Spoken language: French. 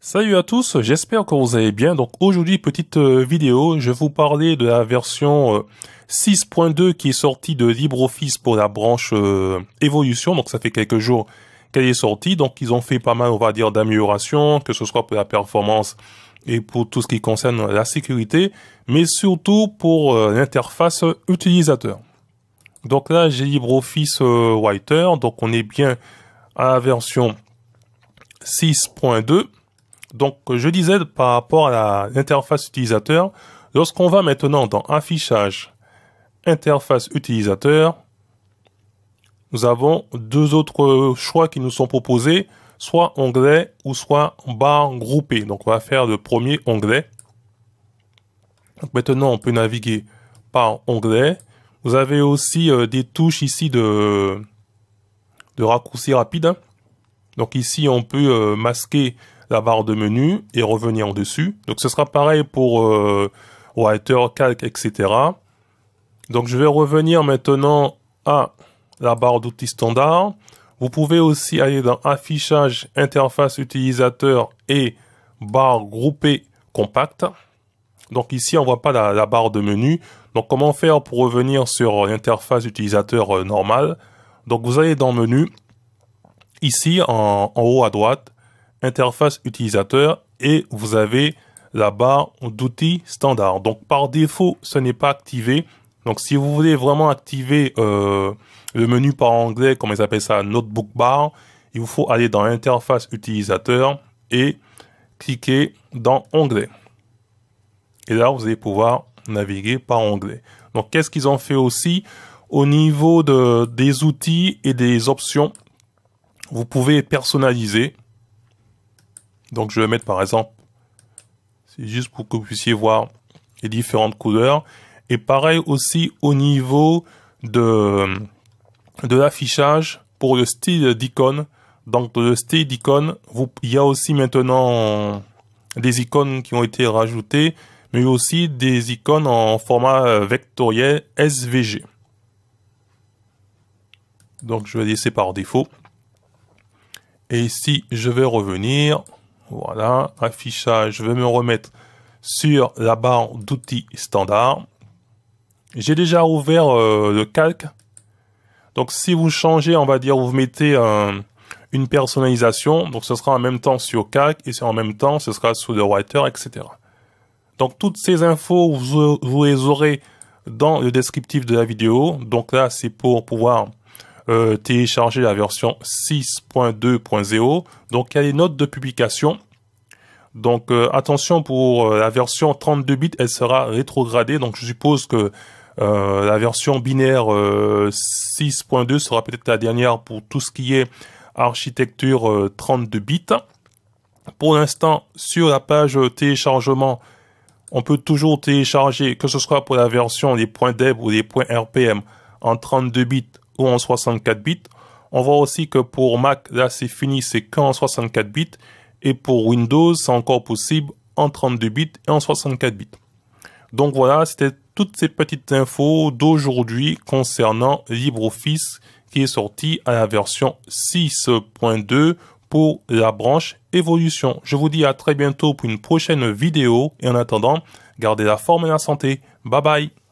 Salut à tous, j'espère que vous allez bien. Donc aujourd'hui, petite euh, vidéo, je vais vous parler de la version 6.2 euh, qui est sortie de LibreOffice pour la branche euh, évolution. donc ça fait quelques jours qu'elle est sortie. Donc ils ont fait pas mal, on va dire, d'améliorations, que ce soit pour la performance et pour tout ce qui concerne la sécurité, mais surtout pour l'interface utilisateur. Donc là, j'ai LibreOffice Writer, donc on est bien à la version 6.2. Donc, je disais par rapport à l'interface utilisateur, lorsqu'on va maintenant dans affichage, interface utilisateur, nous avons deux autres choix qui nous sont proposés, soit onglet ou soit barre groupée. Donc, on va faire le premier onglet. maintenant, on peut naviguer par onglet. Vous avez aussi euh, des touches ici de, de raccourci rapide. Hein. Donc ici, on peut euh, masquer la barre de menu et revenir en dessus. Donc ce sera pareil pour euh, Writer, Calc, etc. Donc je vais revenir maintenant à la barre d'outils standard. Vous pouvez aussi aller dans Affichage, Interface utilisateur et barre groupée compacte. Donc ici, on voit pas la, barre de menu. Donc comment faire pour revenir sur l'interface utilisateur euh, normale Donc vous allez dans Menu. Ici, en haut à droite, interface utilisateur et vous avez la barre d'outils standard. Donc par défaut, ce n'est pas activé. Donc si vous voulez vraiment activer euh, le menu par anglais, comme ils appellent ça, Notebook Bar, il vous faut aller dans Interface utilisateur et cliquer dans Onglet. Et là, vous allez pouvoir naviguer par onglet. Donc qu'est-ce qu'ils ont fait aussi au niveau de, des outils et des options Vous pouvez personnaliser donc je vais mettre par exemple, c'est juste pour que vous puissiez voir les différentes couleurs. Et pareil aussi au niveau de, de l'affichage pour le style d'icône. Donc le style d'icône, il y a aussi maintenant des icônes qui ont été rajoutées, mais aussi des icônes en format vectoriel SVG. Donc je vais laisser par défaut. Et ici, je vais revenir voilà, affichage, je vais me remettre sur la barre d'outils standard. J'ai déjà ouvert euh, le calque. Donc si vous changez, on va dire, vous mettez une personnalisation. Donc ce sera en même temps sur calque et en même temps ce sera sur le writer, etc. Donc toutes ces infos, vous les aurez dans le descriptif de la vidéo. Donc là, c'est pour pouvoir euh, télécharger la version 6.2.0. Donc il y a les notes de publication. Donc euh, attention pour euh, la version 32 bits, elle sera rétrogradée. Donc je suppose que la version binaire 6.2 sera peut-être la dernière pour tout ce qui est architecture 32 bits. Pour l'instant, sur la page téléchargement, on peut toujours télécharger, que ce soit pour la version des points DEB ou des points RPM en 32 bits en 64 bits. On voit aussi que pour Mac, là c'est fini, c'est qu'en 64 bits. Et pour Windows, c'est encore possible en 32 bits et en 64 bits. Donc voilà, c'était toutes ces petites infos d'aujourd'hui concernant LibreOffice qui est sorti à la version 6.2 pour la branche évolution. Je vous dis à très bientôt pour une prochaine vidéo et en attendant, gardez la forme et la santé. Bye bye